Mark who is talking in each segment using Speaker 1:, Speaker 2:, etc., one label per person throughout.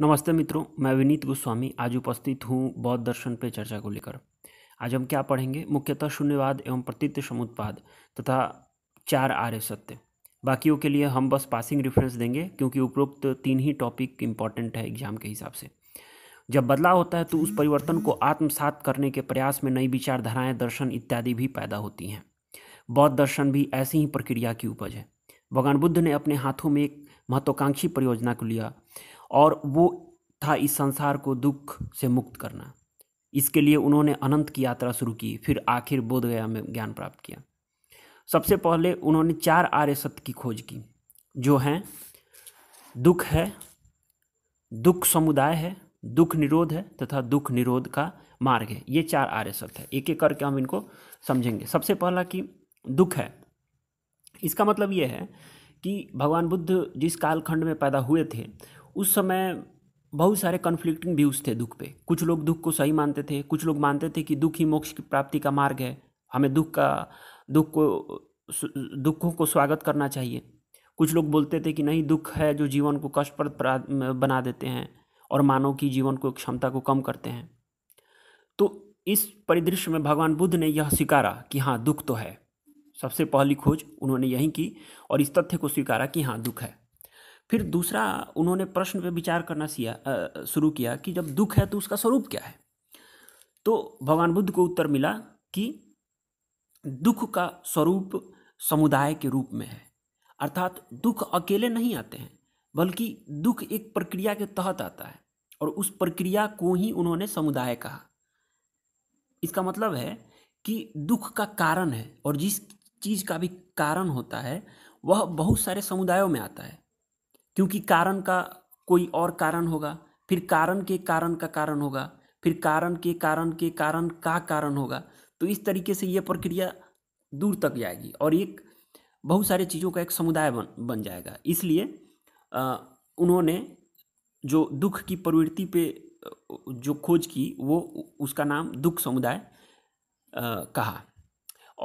Speaker 1: नमस्ते मित्रों मैं विनीत गोस्वामी आज उपस्थित हूँ बौद्ध दर्शन पे चर्चा को लेकर आज हम क्या पढ़ेंगे मुख्यतः शून्यवाद एवं प्रतीत समुत्पाद तथा चार आर्य सत्य बाकियों के लिए हम बस पासिंग रेफरेंस देंगे क्योंकि उपरोक्त तीन ही टॉपिक इम्पॉर्टेंट है एग्जाम के हिसाब से जब बदलाव होता है तो उस परिवर्तन को आत्मसात करने के प्रयास में नई विचारधाराएं दर्शन इत्यादि भी पैदा होती हैं बौद्ध दर्शन भी ऐसी ही प्रक्रिया की उपज है भगवान बुद्ध ने अपने हाथों में एक महत्वाकांक्षी परियोजना को लिया और वो था इस संसार को दुख से मुक्त करना इसके लिए उन्होंने अनंत की यात्रा शुरू की फिर आखिर बोधगया में ज्ञान प्राप्त किया सबसे पहले उन्होंने चार आर्य सत्य की खोज की जो हैं दुख है दुख समुदाय है दुख निरोध है तथा दुख निरोध का मार्ग है ये चार आर्य सत्य है एक एक करके हम इनको समझेंगे सबसे पहला कि दुख है इसका मतलब ये है कि भगवान बुद्ध जिस कालखंड में पैदा हुए थे उस समय बहुत सारे कन्फ्लिक्टिंग व्यूज़ थे दुख पे कुछ लोग दुख को सही मानते थे कुछ लोग मानते थे कि दुख ही मोक्ष की प्राप्ति का मार्ग है हमें दुख का दुख को दुखों को स्वागत करना चाहिए कुछ लोग बोलते थे कि नहीं दुख है जो जीवन को कष्टप्रद बना देते हैं और मानव की जीवन को क्षमता को कम करते हैं तो इस परिदृश्य में भगवान बुद्ध ने यह स्वीकारा कि हाँ दुख तो है सबसे पहली खोज उन्होंने यही की और इस तथ्य को स्वीकारा कि हाँ दुख है फिर दूसरा उन्होंने प्रश्न पे विचार करना सिया शुरू किया कि जब दुख है तो उसका स्वरूप क्या है तो भगवान बुद्ध को उत्तर मिला कि दुख का स्वरूप समुदाय के रूप में है अर्थात दुख अकेले नहीं आते हैं बल्कि दुख एक प्रक्रिया के तहत आता है और उस प्रक्रिया को ही उन्होंने समुदाय कहा इसका मतलब है कि दुख का कारण है और जिस चीज़ का भी कारण होता है वह बहुत सारे समुदायों में आता है क्योंकि कारण का कोई और कारण होगा फिर कारण के कारण का कारण होगा फिर कारण के कारण के कारण का कारण होगा तो इस तरीके से ये प्रक्रिया दूर तक जाएगी और एक बहुत सारे चीज़ों का एक समुदाय बन बन जाएगा इसलिए उन्होंने जो दुख की प्रवृत्ति पे जो खोज की वो उसका नाम दुख समुदाय कहा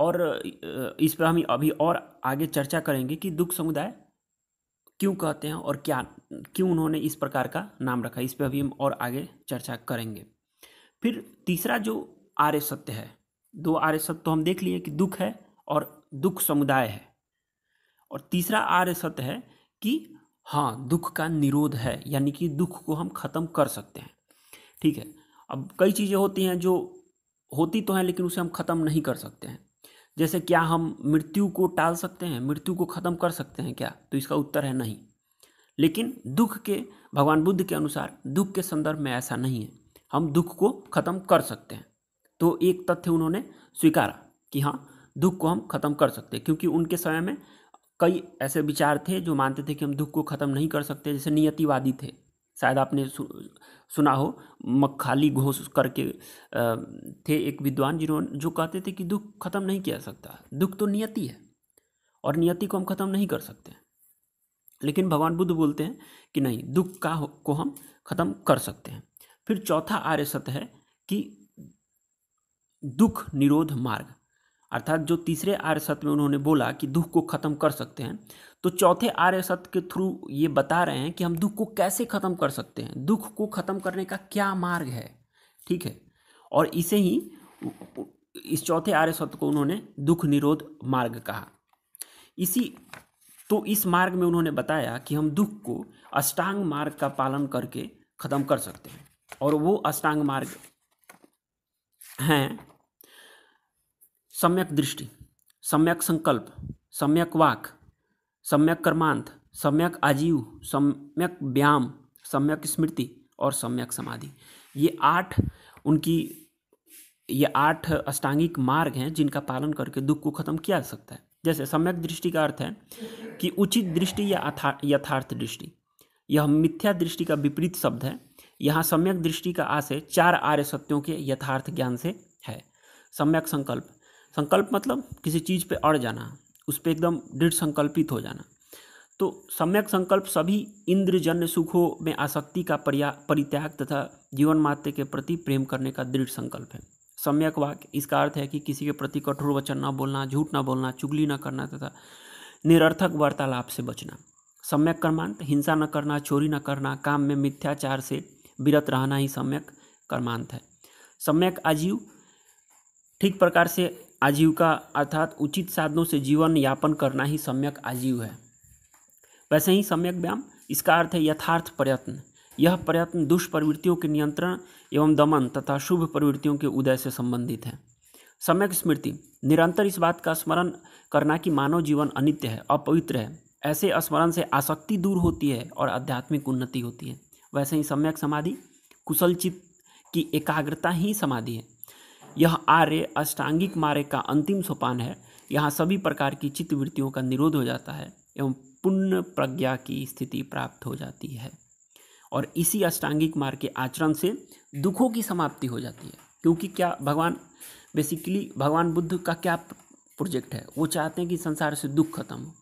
Speaker 1: और इस पर हम अभी और आगे चर्चा करेंगे कि दुख समुदाय क्यों कहते हैं और क्या क्यों उन्होंने इस प्रकार का नाम रखा इस पर अभी हम और आगे चर्चा करेंगे फिर तीसरा जो आर्य सत्य है दो आर्य सत्य तो हम देख लिए कि दुख है और दुख समुदाय है और तीसरा आर्य सत्य है कि हाँ दुख का निरोध है यानी कि दुख को हम ख़त्म कर सकते हैं ठीक है अब कई चीज़ें होती हैं जो होती तो हैं लेकिन उसे हम ख़त्म नहीं कर सकते हैं जैसे क्या हम मृत्यु को टाल सकते हैं मृत्यु को ख़त्म कर सकते हैं क्या तो इसका उत्तर है नहीं लेकिन दुख के भगवान बुद्ध के अनुसार दुख के संदर्भ में ऐसा नहीं है हम दुख को ख़त्म कर सकते हैं तो एक तथ्य उन्होंने स्वीकारा कि हाँ दुख को हम ख़त्म कर सकते हैं क्योंकि उनके समय में कई ऐसे विचार थे जो मानते थे कि हम दुख को ख़त्म नहीं कर सकते जैसे नियतिवादी थे शायद आपने सु सुना हो मखाली घोष करके थे एक विद्वान जिन्होंने जो कहते थे कि दुख खत्म नहीं किया सकता दुख तो नियति है और नियति को हम खत्म नहीं कर सकते लेकिन भगवान बुद्ध बोलते हैं कि नहीं दुख का को हम खत्म कर सकते हैं फिर चौथा आर्य सत्य है कि दुख निरोध मार्ग अर्थात जो तीसरे आर्य सत्य में उन्होंने बोला कि दुख को ख़त्म कर सकते हैं तो चौथे आर्य सत्य के थ्रू ये बता रहे हैं कि हम दुख को कैसे ख़त्म कर सकते हैं दुख को ख़त्म करने का क्या मार्ग है ठीक है और इसे ही इस चौथे आर्य सत्य को उन्होंने दुख निरोध मार्ग कहा इसी तो इस मार्ग में उन्होंने बताया कि हम दुख को अष्टांग मार्ग का पालन करके ख़त्म कर सकते हैं और वो अष्टांग मार्ग हैं सम्यक दृष्टि सम्यक संकल्प सम्यक वाक सम्यक कर्मांत सम्यक आजीव सम्यक व्यायाम सम्यक स्मृति और सम्यक समाधि ये आठ उनकी ये आठ अष्टांगिक मार्ग हैं जिनका पालन करके दुख को खत्म किया जा सकता है जैसे सम्यक दृष्टि का अर्थ है कि उचित दृष्टि या यथार्थ दृष्टि यह मिथ्या दृष्टि का विपरीत शब्द है यहाँ सम्यक दृष्टि का आशय चार आर्य सत्यों के यथार्थ ज्ञान से है सम्यक संकल्प संकल्प मतलब किसी चीज़ पे अड़ जाना उस पर एकदम दृढ़ संकल्पित हो जाना तो सम्यक संकल्प सभी इंद्रजन्य सुखों में आसक्ति का परित्याग तथा जीवन मात्र के प्रति प्रेम करने का दृढ़ संकल्प है सम्यक वाक्य इसका अर्थ है कि किसी के प्रति कठोर वचन न बोलना झूठ न बोलना चुगली न करना तथा निरर्थक वार्तालाप से बचना सम्यक कर्मांत हिंसा न करना चोरी न करना काम में मिथ्याचार से विरत रहना ही सम्यक कर्मांत है सम्यक आजीव ठीक प्रकार से आजीविका अर्थात उचित साधनों से जीवन यापन करना ही सम्यक आजीव है वैसे ही सम्यक व्यायाम इसका अर्थ है यथार्थ प्रयत्न यह प्रयत्न दुष्प्रवृत्तियों के नियंत्रण एवं दमन तथा शुभ प्रवृत्तियों के उदय से संबंधित है सम्यक स्मृति निरंतर इस बात का स्मरण करना कि मानव जीवन अनित्य है अपवित्र है ऐसे स्मरण से आसक्ति दूर होती है और आध्यात्मिक उन्नति होती है वैसे ही सम्यक समाधि कुशल चित्त की एकाग्रता ही समाधि है यह आर्य अष्टांगिक मार्ग का अंतिम सोपान है यहाँ सभी प्रकार की चित्तवृत्तियों का निरोध हो जाता है एवं पुण्य प्रज्ञा की स्थिति प्राप्त हो जाती है और इसी अष्टांगिक मार्ग के आचरण से दुखों की समाप्ति हो जाती है क्योंकि क्या भगवान बेसिकली भगवान बुद्ध का क्या प्रोजेक्ट है वो चाहते हैं कि संसार से दुख खत्म हो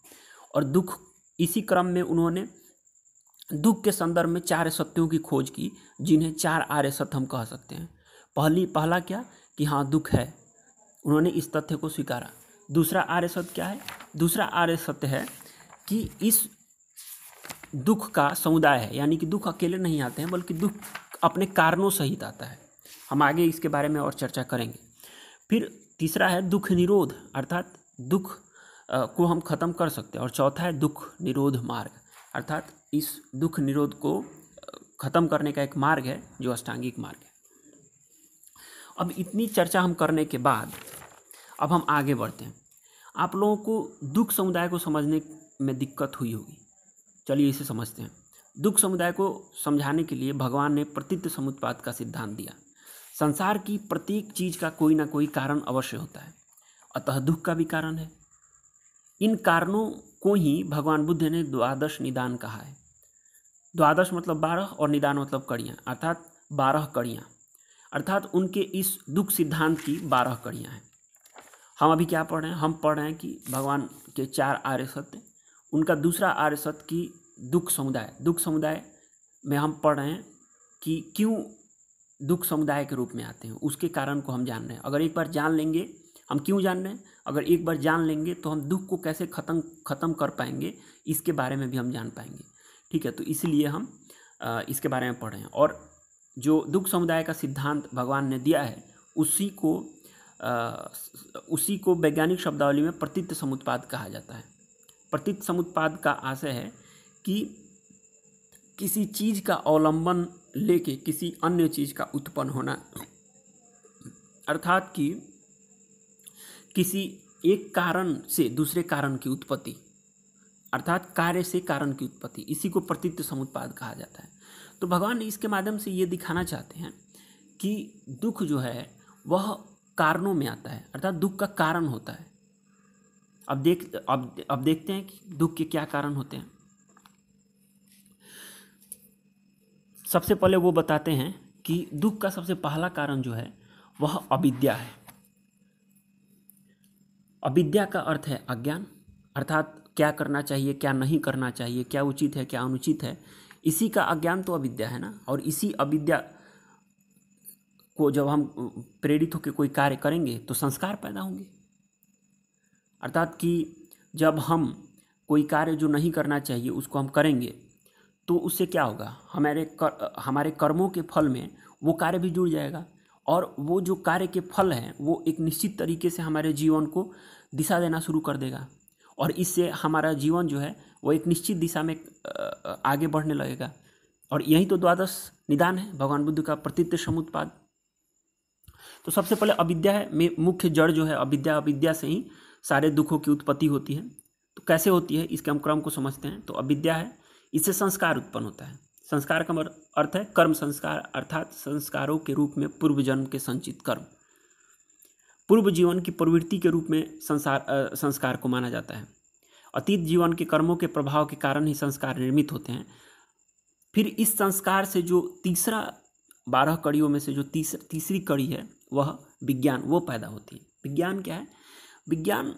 Speaker 1: और दुख इसी क्रम में उन्होंने दुख के संदर्भ में चार सत्यों की खोज की जिन्हें चार आर्य सत्य हम कह सकते हैं पहली पहला क्या कि हाँ दुख है उन्होंने इस तथ्य को स्वीकारा दूसरा आर्य सत्य क्या है दूसरा आर्य सत्य है कि इस दुख का समुदाय है यानी कि दुख अकेले नहीं आते हैं बल्कि दुख अपने कारणों सहित आता है हम आगे इसके बारे में और चर्चा करेंगे फिर तीसरा है दुख निरोध अर्थात दुख को हम खत्म कर सकते हैं और चौथा है दुख निरोध मार्ग अर्थात इस दुख निरोध को खत्म करने का एक मार्ग है जो अष्टांगिक मार्ग है अब इतनी चर्चा हम करने के बाद अब हम आगे बढ़ते हैं आप लोगों को दुख समुदाय को समझने में दिक्कत हुई होगी चलिए इसे समझते हैं दुख समुदाय को समझाने के लिए भगवान ने प्रतीत समुत्पाद का सिद्धांत दिया संसार की प्रत्येक चीज का कोई ना कोई कारण अवश्य होता है अतः दुख का भी कारण है इन कारणों को ही भगवान बुद्ध ने द्वादश निदान कहा है द्वादश मतलब बारह और निदान मतलब कड़ियाँ अर्थात बारह कड़ियाँ अर्थात उनके इस दुख सिद्धांत की बारह कड़ियाँ हैं हम अभी क्या पढ़ रहे हैं हम पढ़ रहे हैं कि भगवान के चार आर्य सत्य उनका दूसरा आर्य सत्य की दुख समुदाय दुख समुदाय में हम पढ़ रहे हैं कि क्यों दुख समुदाय के रूप में आते हैं उसके कारण को हम जान रहे हैं अगर एक बार जान लेंगे हम क्यों जान रहे हैं अगर एक बार जान लेंगे तो हम दुख को कैसे ख़त्म ख़त्म कर पाएंगे इसके बारे में भी हम जान पाएंगे ठीक है तो इसलिए हम इसके बारे में पढ़ रहे हैं और जो दुख समुदाय का सिद्धांत भगवान ने दिया है उसी को आ, उसी को वैज्ञानिक शब्दावली में प्रतीत समुत्पाद कहा जाता है प्रतीत समुत्पाद का आशय है कि किसी चीज़ का अवलंबन लेके किसी अन्य चीज़ का उत्पन्न होना अर्थात कि किसी एक कारण से दूसरे कारण की उत्पत्ति अर्थात कार्य से कारण की उत्पत्ति इसी को प्रतीत समुत्पाद कहा जाता है तो भगवान इसके माध्यम से ये दिखाना चाहते हैं कि दुख जो है वह कारणों में आता है अर्थात दुख का कारण होता है अब देख अब अब देखते हैं कि दुख के क्या कारण होते हैं सबसे पहले वो बताते हैं कि दुख का सबसे पहला कारण जो है वह अविद्या है अविद्या का अर्थ है अज्ञान अर्थात क्या करना चाहिए क्या नहीं करना चाहिए क्या उचित है क्या अनुचित है इसी का अज्ञान तो अविद्या है ना और इसी अविद्या को जब हम प्रेरित होकर कोई कार्य करेंगे तो संस्कार पैदा होंगे अर्थात कि जब हम कोई कार्य जो नहीं करना चाहिए उसको हम करेंगे तो उससे क्या होगा हमारे कर, हमारे कर्मों के फल में वो कार्य भी जुड़ जाएगा और वो जो कार्य के फल हैं वो एक निश्चित तरीके से हमारे जीवन को दिशा देना शुरू कर देगा और इससे हमारा जीवन जो है वो एक निश्चित दिशा में आगे बढ़ने लगेगा और यही तो द्वादश निदान है भगवान बुद्ध का प्रतीत समुत्पाद तो सबसे पहले अविद्या है में मुख्य जड़ जो है अविद्या अविद्या से ही सारे दुखों की उत्पत्ति होती है तो कैसे होती है इसके हम क्रम को समझते हैं तो अविद्या है इससे संस्कार उत्पन्न होता है संस्कार का अर्थ है कर्म संस्कार अर्थात संस्कारों के रूप में पूर्व जन्म के संचित कर्म पूर्व जीवन की प्रवृत्ति के रूप में संसार संस्कार को माना जाता है अतीत जीवन के कर्मों के प्रभाव के कारण ही संस्कार निर्मित होते हैं फिर इस संस्कार से जो तीसरा बारह कड़ियों में से जो तीस तीसरी कड़ी है वह विज्ञान वो पैदा होती है विज्ञान क्या है विज्ञान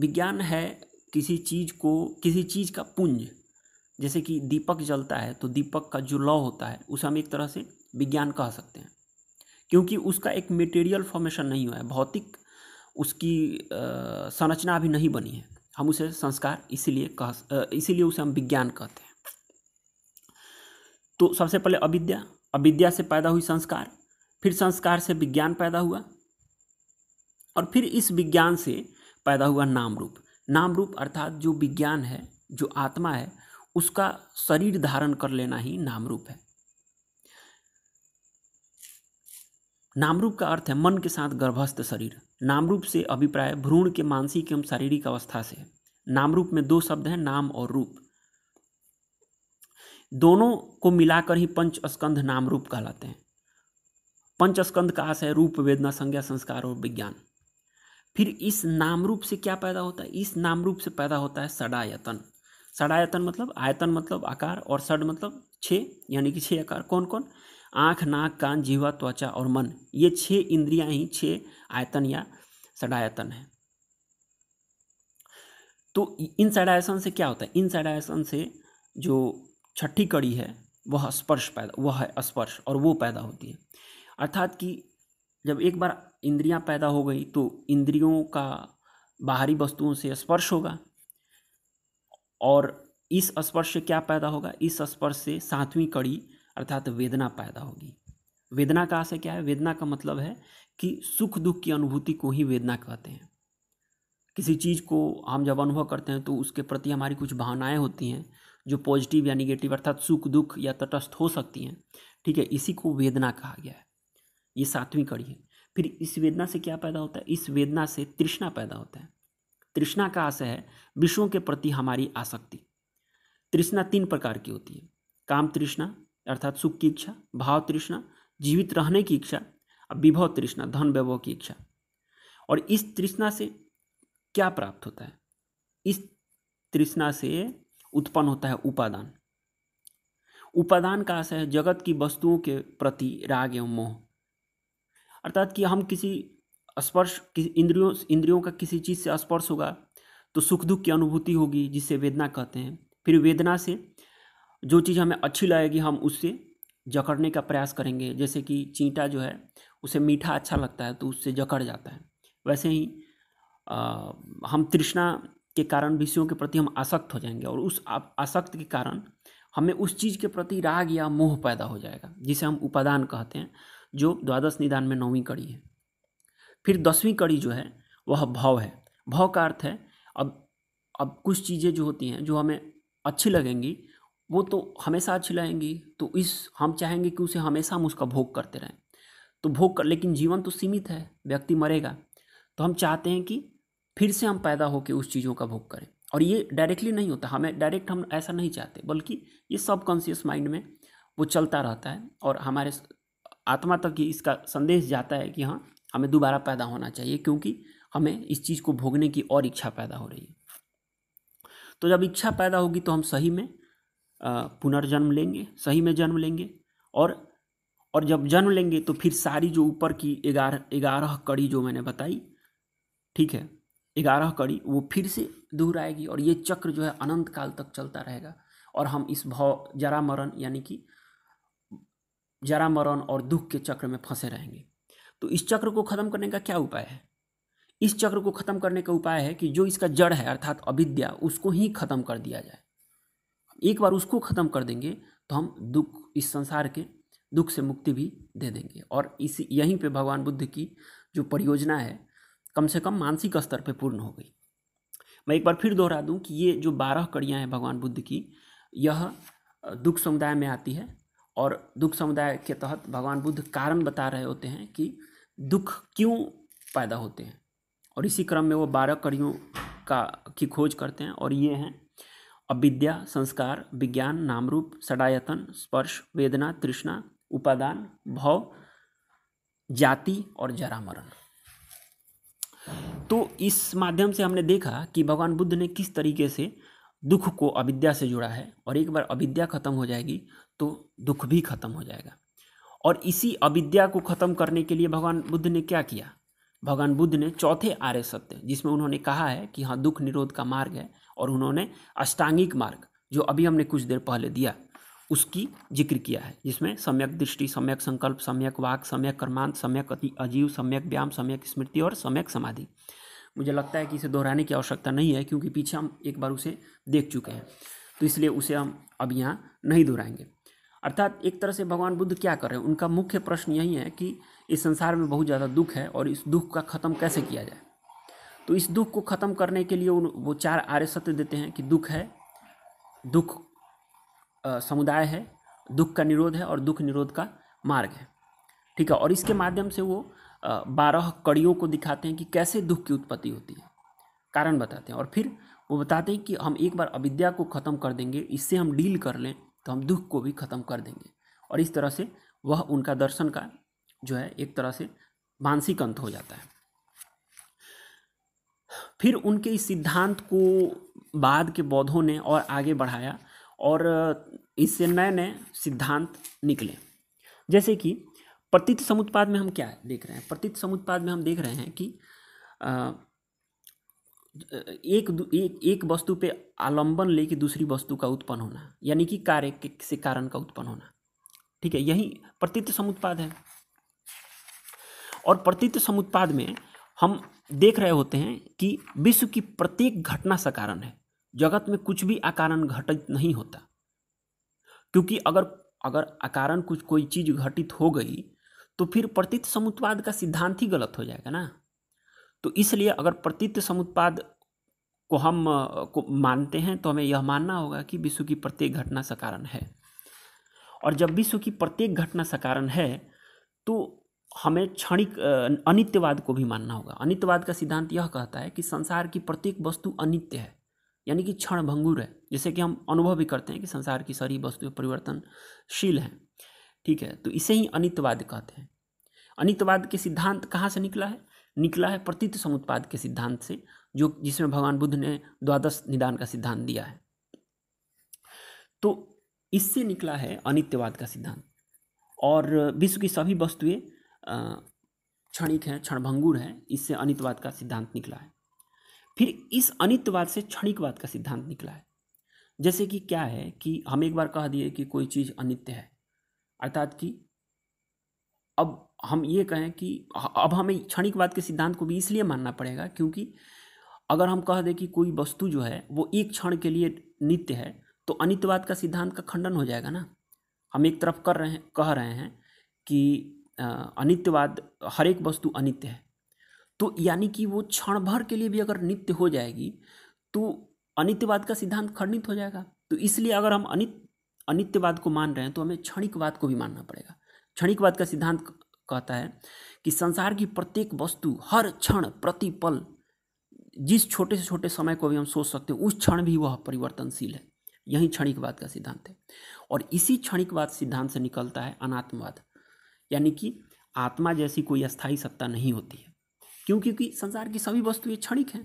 Speaker 1: विज्ञान है किसी चीज़ को किसी चीज़ का पुंज जैसे कि दीपक जलता है तो दीपक का जो लॉ होता है उसे हम एक तरह से विज्ञान कह सकते हैं क्योंकि उसका एक मटेरियल फॉर्मेशन नहीं हुआ है भौतिक उसकी संरचना अभी नहीं बनी है हम उसे संस्कार इसीलिए कह इसीलिए उसे हम विज्ञान कहते हैं तो सबसे पहले अविद्या अविद्या से पैदा हुई संस्कार फिर संस्कार से विज्ञान पैदा हुआ और फिर इस विज्ञान से पैदा हुआ नाम रूप नाम रूप अर्थात जो विज्ञान है जो आत्मा है उसका शरीर धारण कर लेना ही नाम रूप है नाम रूप का अर्थ है मन के साथ गर्भस्थ शरीर रूप से अभिप्राय भ्रूण के मानसिक एवं शारीरिक अवस्था से नाम रूप में दो शब्द हैं नाम और रूप दोनों को मिलाकर ही पंच स्कंध नाम रूप कहलाते हैं पंच स्कंध का आशय रूप वेदना संज्ञा संस्कार और विज्ञान फिर इस नाम रूप से क्या पैदा होता है इस नाम रूप से पैदा होता है सडायतन सड़ायतन मतलब आयतन मतलब आकार और सड मतलब छे यानी कि छे आकार कौन कौन आँख नाक कान जीवा त्वचा और मन ये छह इंद्रियां ही छह आयतन या षडायतन है तो इन षडायसन से क्या होता है इन सडायसन से जो छठी कड़ी है वह स्पर्श पैदा वह है स्पर्श और वो पैदा होती है अर्थात कि जब एक बार इंद्रियां पैदा हो गई तो इंद्रियों का बाहरी वस्तुओं से स्पर्श होगा और इस स्पर्श से क्या पैदा होगा इस स्पर्श से सातवीं कड़ी अर्थात वेदना पैदा होगी वेदना का आशय क्या है वेदना का मतलब है कि सुख दुख की अनुभूति को ही वेदना कहते हैं किसी चीज़ को हम जब अनुभव करते हैं तो उसके प्रति हमारी कुछ भावनाएं होती हैं जो पॉजिटिव या निगेटिव अर्थात सुख दुख या तटस्थ हो सकती हैं ठीक है इसी को वेदना कहा गया है ये सातवीं कड़ी है फिर इस वेदना से क्या पैदा होता है इस वेदना से तृष्णा पैदा होता है तृष्णा का आशय है विषयों के प्रति हमारी आसक्ति तृष्णा तीन प्रकार की होती है काम तृष्णा अर्थात सुख की इच्छा भाव तृष्णा जीवित रहने की इच्छा और विभव तृष्णा धन वैभव की इच्छा और इस तृष्णा से क्या प्राप्त होता है इस तृष्णा से उत्पन्न होता है उपादान उपादान का आशय है जगत की वस्तुओं के प्रति राग एवं मोह अर्थात कि हम किसी स्पर्श किसी इंद्रियों इंद्रियों का किसी चीज़ से स्पर्श होगा तो सुख दुख की अनुभूति होगी जिसे वेदना कहते हैं फिर वेदना से जो चीज़ हमें अच्छी लगेगी हम उससे जकड़ने का प्रयास करेंगे जैसे कि चींटा जो है उसे मीठा अच्छा लगता है तो उससे जकड़ जाता है वैसे ही आ, हम तृष्णा के कारण विषयों के प्रति हम आसक्त हो जाएंगे और उस आसक्त के कारण हमें उस चीज़ के प्रति राग या मोह पैदा हो जाएगा जिसे हम उपादान कहते हैं जो द्वादश निदान में नौवीं कड़ी है फिर दसवीं कड़ी जो है वह भाव है भाव का अर्थ है अब अब कुछ चीज़ें जो होती हैं जो हमें अच्छी लगेंगी वो तो हमेशा चिल्लाएंगी तो इस हम चाहेंगे कि उसे हमेशा हम उसका भोग करते रहें तो भोग कर लेकिन जीवन तो सीमित है व्यक्ति मरेगा तो हम चाहते हैं कि फिर से हम पैदा होकर उस चीज़ों का भोग करें और ये डायरेक्टली नहीं होता हमें डायरेक्ट हम ऐसा नहीं चाहते बल्कि ये सब कॉन्शियस माइंड में वो चलता रहता है और हमारे आत्मा तक ही इसका संदेश जाता है कि हाँ हमें दोबारा पैदा होना चाहिए क्योंकि हमें इस चीज़ को भोगने की और इच्छा पैदा हो रही है तो जब इच्छा पैदा होगी तो हम सही में पुनर्जन्म लेंगे सही में जन्म लेंगे और और जब जन्म लेंगे तो फिर सारी जो ऊपर की ग्यारह ग्यारह कड़ी जो मैंने बताई ठीक है ग्यारह कड़ी वो फिर से दोहराएगी और ये चक्र जो है अनंत काल तक चलता रहेगा और हम इस भाव जरा मरण यानी कि जरा मरण और दुख के चक्र में फंसे रहेंगे तो इस चक्र को खत्म करने का क्या उपाय है इस चक्र को खत्म करने का उपाय है कि जो इसका जड़ है अर्थात अविद्या उसको ही खत्म कर दिया जाए एक बार उसको ख़त्म कर देंगे तो हम दुख इस संसार के दुख से मुक्ति भी दे देंगे और इसी यहीं पे भगवान बुद्ध की जो परियोजना है कम से कम मानसिक स्तर पे पूर्ण हो गई मैं एक बार फिर दोहरा दूं कि ये जो बारह कड़ियाँ हैं भगवान बुद्ध की यह दुख समुदाय में आती है और दुख समुदाय के तहत भगवान बुद्ध कारण बता रहे होते हैं कि दुख क्यों पैदा होते हैं और इसी क्रम में वो बारह कड़ियों का की खोज करते हैं और ये हैं अविद्या संस्कार विज्ञान नाम रूप सडायतन स्पर्श वेदना तृष्णा उपादान भव जाति और जरा मरण तो इस माध्यम से हमने देखा कि भगवान बुद्ध ने किस तरीके से दुख को अविद्या से जुड़ा है और एक बार अविद्या खत्म हो जाएगी तो दुख भी खत्म हो जाएगा और इसी अविद्या को खत्म करने के लिए भगवान बुद्ध ने क्या किया भगवान बुद्ध ने चौथे आर्य सत्य जिसमें उन्होंने कहा है कि हाँ दुख निरोध का मार्ग है और उन्होंने अष्टांगिक मार्ग जो अभी हमने कुछ देर पहले दिया उसकी जिक्र किया है जिसमें सम्यक दृष्टि सम्यक संकल्प सम्यक वाक सम्यक कर्मांत सम्यक अति अजीव सम्यक व्यायाम सम्यक स्मृति और सम्यक समाधि मुझे लगता है कि इसे दोहराने की आवश्यकता नहीं है क्योंकि पीछे हम एक बार उसे देख चुके हैं तो इसलिए उसे हम अब यहाँ नहीं दोहराएंगे अर्थात एक तरह से भगवान बुद्ध क्या कर रहे हैं उनका मुख्य प्रश्न यही है कि इस संसार में बहुत ज़्यादा दुख है और इस दुख का ख़त्म कैसे किया जाए तो इस दुख को ख़त्म करने के लिए उन वो चार आर्य सत्य देते हैं कि दुख है दुख समुदाय है दुख का निरोध है और दुख निरोध का मार्ग है ठीक है और इसके माध्यम से वो बारह कड़ियों को दिखाते हैं कि कैसे दुख की उत्पत्ति होती है कारण बताते हैं और फिर वो बताते हैं कि हम एक बार अविद्या को ख़त्म कर देंगे इससे हम डील कर लें तो हम दुख को भी ख़त्म कर देंगे और इस तरह से वह उनका दर्शन का जो है एक तरह से मानसिक अंत हो जाता है फिर उनके इस सिद्धांत को बाद के बौद्धों ने और आगे बढ़ाया और इससे नए नए सिद्धांत निकले जैसे कि प्रतीत समुत्पाद में हम क्या देख रहे हैं प्रतीत समुत्पाद में हम देख रहे हैं कि आ, एक एक एक वस्तु पे आलंबन लेके दूसरी वस्तु का उत्पन्न होना यानी कि कार्य से कारण का उत्पन्न होना ठीक है यही प्रतीत समुत्पाद है और प्रतीत समुत्पाद में हम देख रहे होते हैं कि विश्व की प्रत्येक घटना सकारण है जगत में कुछ भी अकारण घटित नहीं होता क्योंकि अगर अगर अकारण कुछ कोई चीज़ घटित हो गई तो फिर प्रतीत समुत्पाद का सिद्धांत ही गलत हो जाएगा ना तो इसलिए अगर प्रतीत समुत्पाद को हम को मानते हैं तो हमें यह मानना होगा कि विश्व की प्रत्येक घटना सकारण है और जब विश्व की प्रत्येक घटना सकारण है तो हमें क्षणिक अनित्यवाद को भी मानना होगा अनित्यवाद का सिद्धांत यह कहता है कि संसार की प्रत्येक वस्तु अनित्य है यानी कि क्षण भंगुर है जैसे कि हम अनुभव भी करते हैं कि संसार की सारी वस्तुएं परिवर्तनशील हैं ठीक है तो इसे ही अनित्यवाद कहते हैं अनित्यवाद के सिद्धांत कहाँ से निकला है निकला है प्रतीत समुत्पाद के सिद्धांत से जो जिसमें भगवान बुद्ध ने द्वादश निदान का सिद्धांत दिया है तो इससे निकला है अनित्यवाद का सिद्धांत और विश्व की सभी वस्तुएं क्षणिक है क्षणभंगुर है इससे अनितवाद का सिद्धांत निकला है फिर इस अनितवाद से क्षणिकवाद का सिद्धांत निकला है जैसे कि क्या है कि हम एक बार कह दिए कि कोई चीज़ अनित्य है अर्थात कि अब हम ये कहें कि अब हमें क्षणिकवाद के सिद्धांत को भी इसलिए मानना पड़ेगा क्योंकि अगर हम कह दें कि कोई वस्तु जो है वो एक क्षण के लिए नित्य है तो अनितवाद का सिद्धांत का खंडन हो जाएगा ना हम एक तरफ कर रहे हैं कह रहे हैं कि अनित्यवाद हर एक वस्तु अनित्य है तो यानी कि वो क्षण भर के लिए भी अगर नित्य हो जाएगी तो अनित्यवाद का सिद्धांत खंडित हो जाएगा तो इसलिए अगर हम अनित अनित्यवाद को मान रहे हैं तो हमें क्षणिकवाद को भी मानना पड़ेगा क्षणिकवाद का सिद्धांत कहता है कि संसार की प्रत्येक वस्तु हर क्षण प्रतिपल जिस छोटे से छोटे समय को भी हम सोच सकते हैं उस क्षण भी वह परिवर्तनशील है यही क्षणिकवाद का सिद्धांत है और इसी क्षणिकवाद सिद्धांत से निकलता है अनात्मवाद यानी कि आत्मा जैसी कोई अस्थाई सत्ता नहीं होती है क्यों क्योंकि संसार की सभी वस्तुएं क्षणिक हैं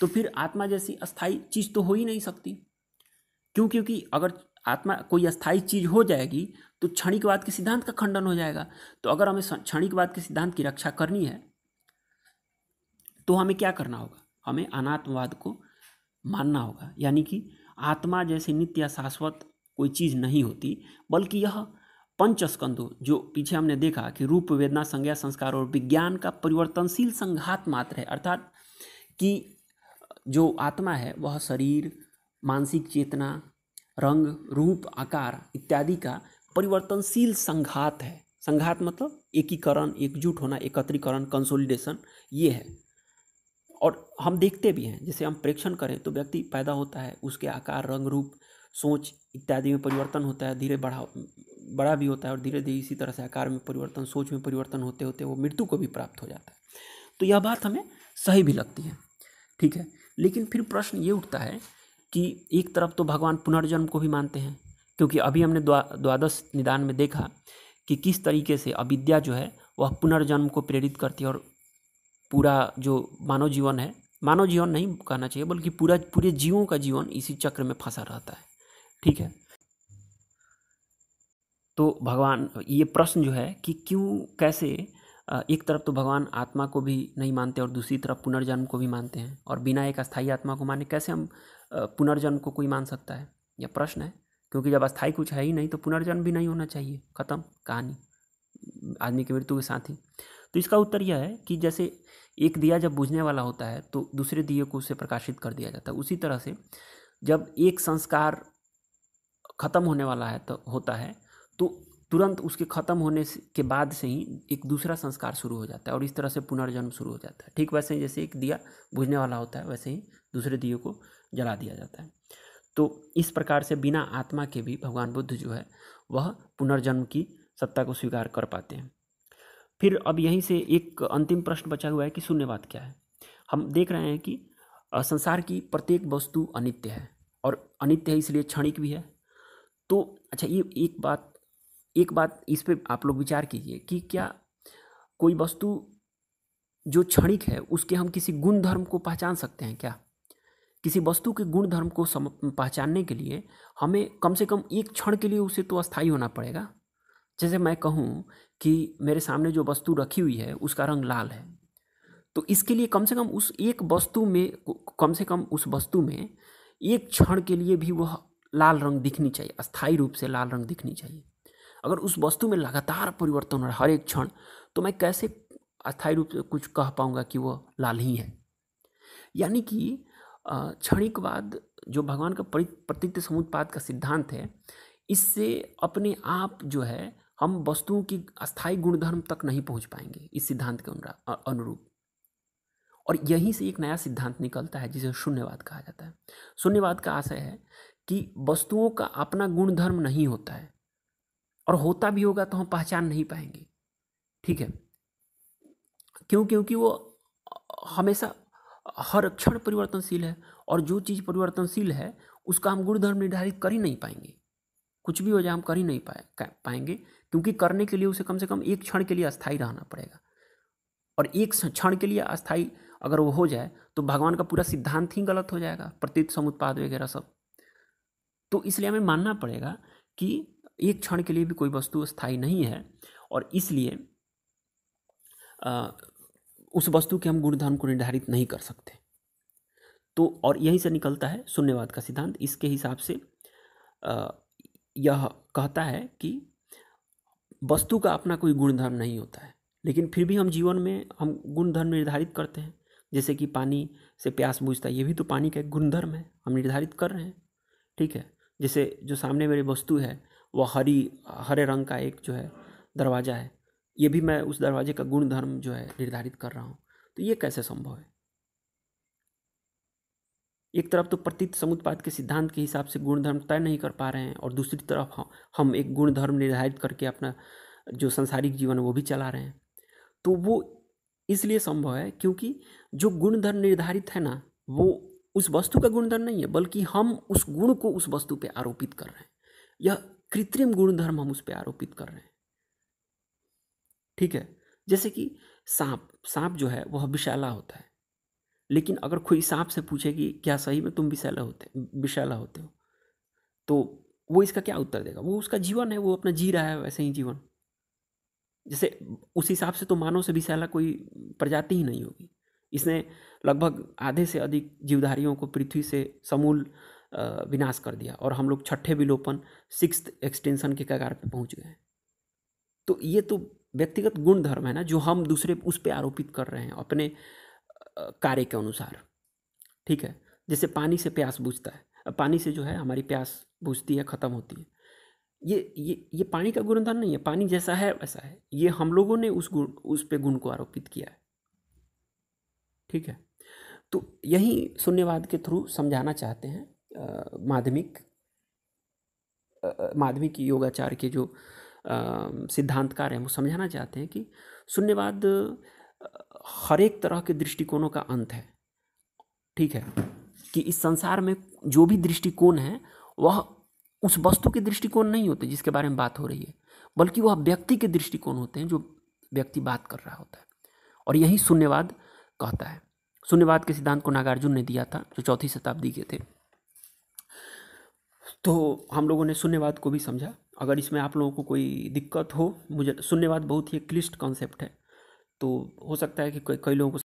Speaker 1: तो फिर आत्मा जैसी अस्थाई चीज़ तो हो ही नहीं सकती क्यों क्योंकि अगर आत्मा कोई अस्थाई चीज़ हो जाएगी तो क्षणिकवाद के सिद्धांत का खंडन हो जाएगा तो अगर हमें क्षणिकवाद के सिद्धांत की रक्षा करनी है तो हमें क्या करना होगा हमें अनात्मवाद को मानना होगा यानी कि आत्मा जैसे नित्य शाश्वत कोई चीज़ नहीं होती बल्कि यह पंचस्कंदों जो पीछे हमने देखा कि रूप वेदना संज्ञा संस्कार और विज्ञान का परिवर्तनशील संघात मात्र है अर्थात कि जो आत्मा है वह शरीर मानसिक चेतना रंग रूप आकार इत्यादि का परिवर्तनशील संघात है संघात मतलब एकीकरण एकजुट होना एकत्रीकरण कंसोलिडेशन ये है और हम देखते भी हैं जैसे हम प्रेक्षण करें तो व्यक्ति पैदा होता है उसके आकार रंग रूप सोच इत्यादि में परिवर्तन होता है धीरे बढ़ा बड़ा भी होता है और धीरे धीरे इसी तरह से आकार में परिवर्तन सोच में परिवर्तन होते होते वो मृत्यु को भी प्राप्त हो जाता है तो यह बात हमें सही भी लगती है ठीक है लेकिन फिर प्रश्न ये उठता है कि एक तरफ तो भगवान पुनर्जन्म को भी मानते हैं क्योंकि अभी हमने द्वा द्वादश निदान में देखा कि किस तरीके से अविद्या जो है वह पुनर्जन्म को प्रेरित करती है और पूरा जो मानव जीवन है मानव जीवन नहीं कहना चाहिए बल्कि पूरा पूरे जीवों का जीवन इसी चक्र में फंसा रहता है ठीक है तो भगवान ये प्रश्न जो है कि क्यों कैसे एक तरफ तो भगवान आत्मा को भी नहीं मानते और दूसरी तरफ पुनर्जन्म को भी मानते हैं और बिना एक अस्थायी आत्मा को माने कैसे हम पुनर्जन्म को कोई मान सकता है यह प्रश्न है क्योंकि जब अस्थाई कुछ है ही नहीं तो पुनर्जन्म भी नहीं होना चाहिए ख़त्म कहानी आदमी की मृत्यु के साथ ही तो इसका उत्तर यह है कि जैसे एक दिया जब बुझने वाला होता है तो दूसरे दिए को उसे प्रकाशित कर दिया जाता है उसी तरह से जब एक संस्कार ख़त्म होने वाला है तो होता है तो तुरंत उसके ख़त्म होने के बाद से ही एक दूसरा संस्कार शुरू हो जाता है और इस तरह से पुनर्जन्म शुरू हो जाता है ठीक वैसे ही जैसे एक दिया बुझने वाला होता है वैसे ही दूसरे दिए को जला दिया जाता है तो इस प्रकार से बिना आत्मा के भी भगवान बुद्ध जो है वह पुनर्जन्म की सत्ता को स्वीकार कर पाते हैं फिर अब यहीं से एक अंतिम प्रश्न बचा हुआ है कि शून्यवाद क्या है हम देख रहे हैं कि संसार की प्रत्येक वस्तु अनित्य है और अनित्य है इसलिए क्षणिक भी है तो अच्छा ये एक बात एक बात इस पर आप लोग विचार कीजिए कि क्या कोई वस्तु जो क्षणिक है उसके हम किसी गुण धर्म को पहचान सकते हैं क्या किसी वस्तु के गुण धर्म को सम पहचानने के लिए हमें कम से कम एक क्षण के लिए उसे तो अस्थायी होना पड़ेगा जैसे मैं कहूँ कि मेरे सामने जो वस्तु रखी हुई है उसका रंग लाल है तो इसके लिए कम से कम उस एक वस्तु में कम से कम उस वस्तु में एक क्षण के लिए भी वह लाल रंग दिखनी चाहिए अस्थायी रूप से लाल रंग दिखनी चाहिए अगर उस वस्तु में लगातार परिवर्तन हो रहा है हर एक क्षण तो मैं कैसे अस्थायी रूप से कुछ कह पाऊँगा कि वह लाल ही है यानी कि क्षणिकवाद जो भगवान का प्रतीत समुत्पाद का सिद्धांत है इससे अपने आप जो है हम वस्तुओं की अस्थायी गुणधर्म तक नहीं पहुंच पाएंगे इस सिद्धांत के अनुरूप और यहीं से एक नया सिद्धांत निकलता है जिसे शून्यवाद कहा जाता है शून्यवाद का आशय है कि वस्तुओं का अपना गुणधर्म नहीं होता है और होता भी होगा तो हम पहचान नहीं पाएंगे ठीक है क्यों क्योंकि वो हमेशा हर क्षण परिवर्तनशील है और जो चीज़ परिवर्तनशील है उसका हम गुणधर्म निर्धारित कर ही नहीं पाएंगे कुछ भी हो जाए हम कर ही नहीं पाए पाएंगे क्योंकि करने के लिए उसे कम से कम एक क्षण के लिए अस्थायी रहना पड़ेगा और एक क्षण के लिए अस्थायी अगर वो हो जाए तो भगवान का पूरा सिद्धांत ही गलत हो जाएगा प्रतीत समुत्पाद वगैरह सब तो इसलिए हमें मानना पड़ेगा कि एक क्षण के लिए भी कोई वस्तु स्थायी नहीं है और इसलिए उस वस्तु के हम गुणधर्म को निर्धारित नहीं कर सकते तो और यहीं से निकलता है शून्यवाद का सिद्धांत इसके हिसाब से यह कहता है कि वस्तु का अपना कोई गुणधर्म नहीं होता है लेकिन फिर भी हम जीवन में हम गुणधर्म निर्धारित करते हैं जैसे कि पानी से प्यास बुझता है ये भी तो पानी का एक गुणधर्म है हम निर्धारित कर रहे हैं ठीक है जैसे जो सामने मेरी वस्तु है वह हरी हरे रंग का एक जो है दरवाज़ा है ये भी मैं उस दरवाजे का गुण धर्म जो है निर्धारित कर रहा हूँ तो ये कैसे संभव है एक तरफ तो प्रतीत समुत्पाद के सिद्धांत के हिसाब से गुण धर्म तय नहीं कर पा रहे हैं और दूसरी तरफ हम एक गुण धर्म निर्धारित करके अपना जो सांसारिक जीवन वो भी चला रहे हैं तो वो इसलिए संभव है क्योंकि जो गुण धर्म निर्धारित है ना वो उस वस्तु का गुणधर्म नहीं है बल्कि हम उस गुण को उस वस्तु पे आरोपित कर रहे हैं यह कृत्रिम गुणधर्म हम उस पर आरोपित कर रहे हैं ठीक है जैसे कि सांप सांप जो है वह विशाला होता है लेकिन अगर कोई सांप से पूछे कि क्या सही में तुम विशाला होते विशाला होते हो तो वो इसका क्या उत्तर देगा वो उसका जीवन है वो अपना जी रहा है वैसे ही जीवन जैसे उस हिसाब से तो मानव से विशाला कोई प्रजाति ही नहीं होगी इसने लगभग आधे से अधिक जीवधारियों को पृथ्वी से समूल विनाश कर दिया और हम लोग छठे विलोपन सिक्स एक्सटेंशन के कगार पर पहुँच गए तो ये तो व्यक्तिगत गुण धर्म है ना जो हम दूसरे उस पर आरोपित कर रहे हैं अपने कार्य के अनुसार ठीक है जैसे पानी से प्यास बुझता है पानी से जो है हमारी प्यास बुझती है ख़त्म होती है ये ये ये पानी का गुणधर्म नहीं है पानी जैसा है वैसा है ये हम लोगों ने उस गुण उस पे गुण को आरोपित किया है ठीक है तो यही शून्यवाद के थ्रू समझाना चाहते हैं माध्यमिक माध्यमिक योगाचार के जो सिद्धांतकार हैं वो समझाना चाहते हैं कि शून्यवाद हर एक तरह के दृष्टिकोणों का अंत है ठीक है कि इस संसार में जो भी दृष्टिकोण है वह उस वस्तु के दृष्टिकोण नहीं होते जिसके बारे में बात हो रही है बल्कि वह व्यक्ति के दृष्टिकोण होते हैं जो व्यक्ति बात कर रहा होता है और यही शून्यवाद कहता है शून्यवाद के सिद्धांत को नागार्जुन ने दिया था जो चौथी शताब्दी के थे तो हम लोगों ने शून्यवाद को भी समझा अगर इसमें आप लोगों को कोई दिक्कत हो मुझे शून्यवाद बहुत ही क्लिष्ट कॉन्सेप्ट है तो हो सकता है कि कई लोगों को